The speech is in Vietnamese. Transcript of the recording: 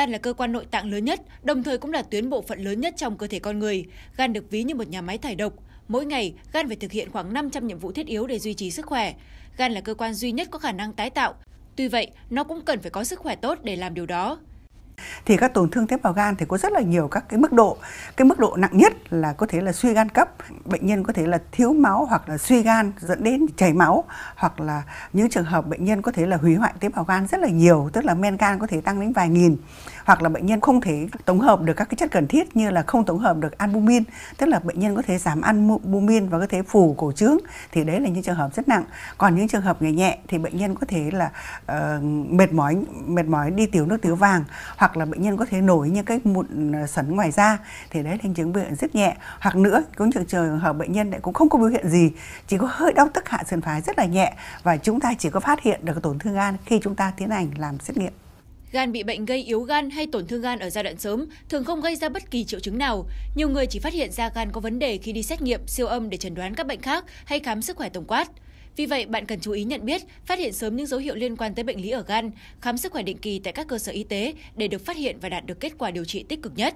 Gan là cơ quan nội tạng lớn nhất, đồng thời cũng là tuyến bộ phận lớn nhất trong cơ thể con người. Gan được ví như một nhà máy thải độc. Mỗi ngày, gan phải thực hiện khoảng 500 nhiệm vụ thiết yếu để duy trì sức khỏe. Gan là cơ quan duy nhất có khả năng tái tạo. Tuy vậy, nó cũng cần phải có sức khỏe tốt để làm điều đó thì các tổn thương tế bào gan thì có rất là nhiều các cái mức độ cái mức độ nặng nhất là có thể là suy gan cấp bệnh nhân có thể là thiếu máu hoặc là suy gan dẫn đến chảy máu hoặc là những trường hợp bệnh nhân có thể là hủy hoại tế bào gan rất là nhiều tức là men gan có thể tăng đến vài nghìn hoặc là bệnh nhân không thể tổng hợp được các cái chất cần thiết như là không tổng hợp được albumin tức là bệnh nhân có thể giảm ăn albumin và có thể phù cổ trướng thì đấy là những trường hợp rất nặng còn những trường hợp người nhẹ thì bệnh nhân có thể là uh, mệt mỏi mệt mỏi đi tiểu nước tiểu vàng hoặc là bệnh nhân có thể nổi những cái mụn ờ, sẩn ngoài da thì đấy là chứng bệnh rất nhẹ hoặc nữa có những trường hợp bệnh nhân lại cũng không có biểu hiện gì chỉ có hơi đau tức hạ sườn phải rất là nhẹ và chúng ta chỉ có phát hiện được tổn thương gan khi chúng ta tiến hành làm xét nghiệm Gan bị bệnh gây yếu gan hay tổn thương gan ở giai đoạn sớm thường không gây ra bất kỳ triệu chứng nào. Nhiều người chỉ phát hiện ra gan có vấn đề khi đi xét nghiệm, siêu âm để chẩn đoán các bệnh khác hay khám sức khỏe tổng quát. Vì vậy, bạn cần chú ý nhận biết, phát hiện sớm những dấu hiệu liên quan tới bệnh lý ở gan, khám sức khỏe định kỳ tại các cơ sở y tế để được phát hiện và đạt được kết quả điều trị tích cực nhất.